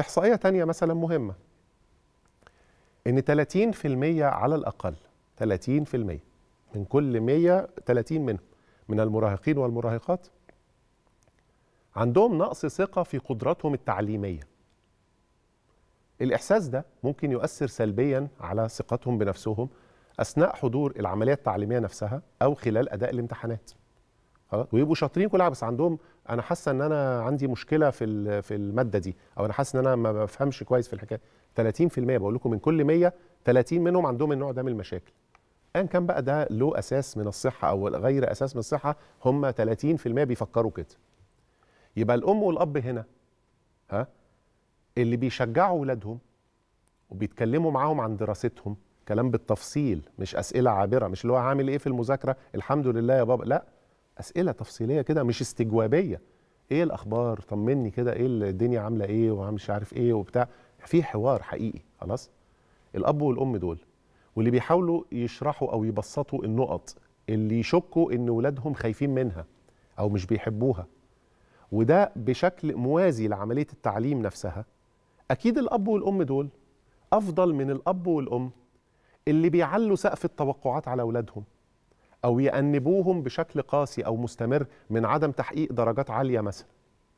إحصائية تانية مثلا مهمة إن 30% على الأقل 30% من كل 100 30 منهم من المراهقين والمراهقات عندهم نقص ثقة في قدراتهم التعليمية الإحساس ده ممكن يؤثر سلبيا على ثقتهم بنفسهم أثناء حضور العملية التعليمية نفسها أو خلال أداء الامتحانات خلاص ويبقوا شاطرين كلها بس عندهم انا حاسه ان انا عندي مشكله في في الماده دي او انا حاسس ان انا ما بفهمش كويس في الحكايه 30% بقول لكم من كل 100 30 منهم عندهم النوع ده من المشاكل ان كان بقى ده له اساس من الصحه او غير اساس من الصحه هم 30% بيفكروا كده يبقى الام والاب هنا ها اللي بيشجعوا ولادهم وبيتكلموا معاهم عن دراستهم كلام بالتفصيل مش اسئله عابره مش اللي هو عامل ايه في المذاكره الحمد لله يا بابا لا اسئله تفصيليه كده مش استجوابيه ايه الاخبار طمني كده ايه الدنيا عامله ايه ومش عارف ايه وبتاع في حوار حقيقي خلاص الاب والام دول واللي بيحاولوا يشرحوا او يبسطوا النقط اللي يشكوا ان ولادهم خايفين منها او مش بيحبوها وده بشكل موازي لعمليه التعليم نفسها اكيد الاب والام دول افضل من الاب والام اللي بيعلوا سقف التوقعات على اولادهم او يأنبوهم بشكل قاسي او مستمر من عدم تحقيق درجات عاليه مثلا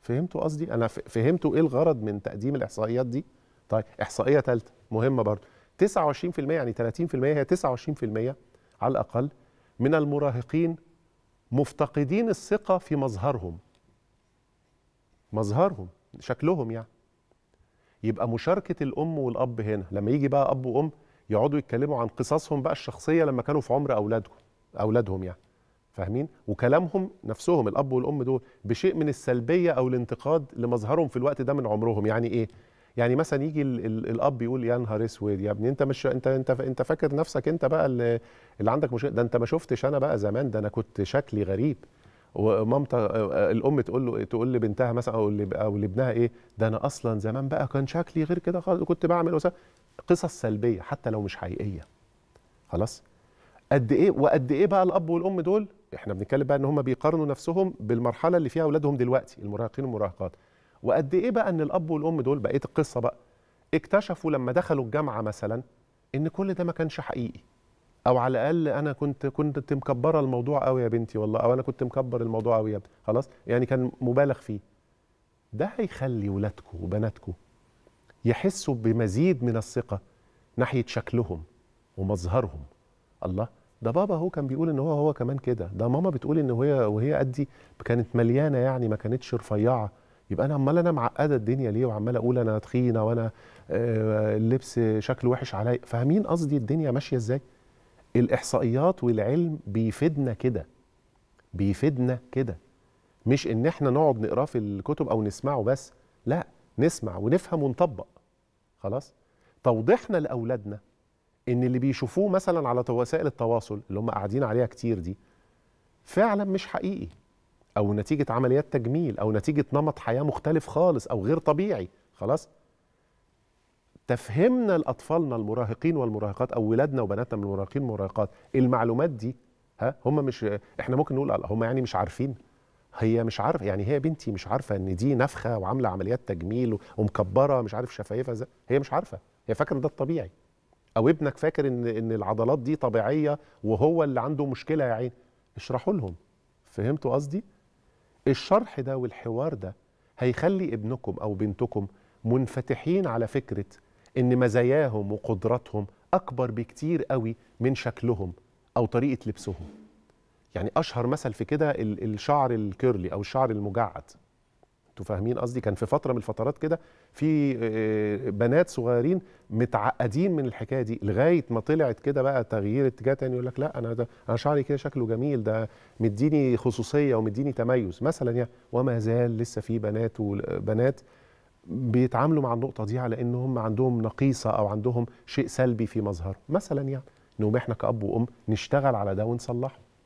فهمتوا قصدي انا فهمتوا ايه الغرض من تقديم الاحصائيات دي طيب احصائيه ثالثه مهمه برضه 29% يعني 30% هي 29% على الاقل من المراهقين مفتقدين الثقه في مظهرهم مظهرهم شكلهم يعني يبقى مشاركه الام والاب هنا لما يجي بقى اب وام يقعدوا يتكلموا عن قصصهم بقى الشخصيه لما كانوا في عمر اولادهم اولادهم يعني فاهمين وكلامهم نفسهم الاب والام دول بشيء من السلبيه او الانتقاد لمظهرهم في الوقت ده من عمرهم يعني ايه يعني مثلا يجي الاب يقول يا نهار اسود يا ابني انت مش انت انت انت فاكر نفسك انت بقى اللي, اللي عندك مشكله ده انت ما شفتش انا بقى زمان ده انا كنت شكلي غريب ومامت الام تقول له تقول لبنتها مثلا او او لابنها ايه ده انا اصلا زمان بقى كان شكلي غير كده خالص كنت بعمل قصص سلبيه حتى لو مش حقيقيه خلاص قد ايه وقد ايه بقى الاب والام دول احنا بنتكلم بقى ان هم بيقارنوا نفسهم بالمرحله اللي فيها اولادهم دلوقتي المراهقين والمراهقات وقد ايه بقى ان الاب والام دول بقيت القصه بقى اكتشفوا لما دخلوا الجامعه مثلا ان كل ده ما كانش حقيقي او على الاقل انا كنت كنت مكبره الموضوع قوي يا بنتي والله او انا كنت مكبر الموضوع قوي يا بنتي خلاص يعني كان مبالغ فيه ده هيخلي ولادكم وبناتكم يحسوا بمزيد من الثقه ناحيه شكلهم ومظهرهم الله ده بابا هو كان بيقول ان هو هو كمان كده ده ماما بتقول ان هي وهي قدي كانت مليانه يعني ما كانتش رفيعه يبقى انا عمال انا معقده الدنيا ليه وعمال اقول انا تخينه وانا اللبس آه، شكله وحش عليا فاهمين قصدي الدنيا ماشيه ازاي الاحصائيات والعلم بيفيدنا كده بيفيدنا كده مش ان احنا نقعد نقراه في الكتب او نسمعه بس لا نسمع ونفهم ونطبق خلاص توضيحنا لاولادنا ان اللي بيشوفوه مثلا على وسائل التواصل اللي هم قاعدين عليها كتير دي فعلا مش حقيقي او نتيجه عمليات تجميل او نتيجه نمط حياه مختلف خالص او غير طبيعي خلاص تفهمنا لاطفالنا المراهقين والمراهقات او ولادنا وبناتنا من المراهقين والمراهقات المعلومات دي ها هم مش احنا ممكن نقول هم يعني مش عارفين هي مش عارفه يعني هي بنتي مش عارفه ان دي نفخه وعامله عمليات تجميل ومكبره مش عارف شفايفها هي مش عارفه هي فاكره ده الطبيعي او ابنك فاكر ان ان العضلات دي طبيعيه وهو اللي عنده مشكله يا عيني اشرحوا لهم فهمتوا قصدي الشرح ده والحوار ده هيخلي ابنكم او بنتكم منفتحين على فكره ان مزاياهم وقدراتهم اكبر بكتير قوي من شكلهم او طريقه لبسهم يعني اشهر مثل في كده الشعر الكيرلي او الشعر المجعد انتوا فاهمين قصدي كان في فتره من الفترات كده في آه، آه، بنات صغيرين متعقدين من الحكايه دي لغايه ما طلعت كده بقى تغيير اتجاه تاني يقول لك لا انا ده انا شعري كده شكله جميل ده مديني خصوصيه ومديني تميز مثلا يعني وما زال لسه في بنات وبنات آه، بيتعاملوا مع النقطه دي على ان هم عندهم نقيصه او عندهم شيء سلبي في مظهره مثلا يعني نقوم احنا كاب وام نشتغل على ده ونصلحه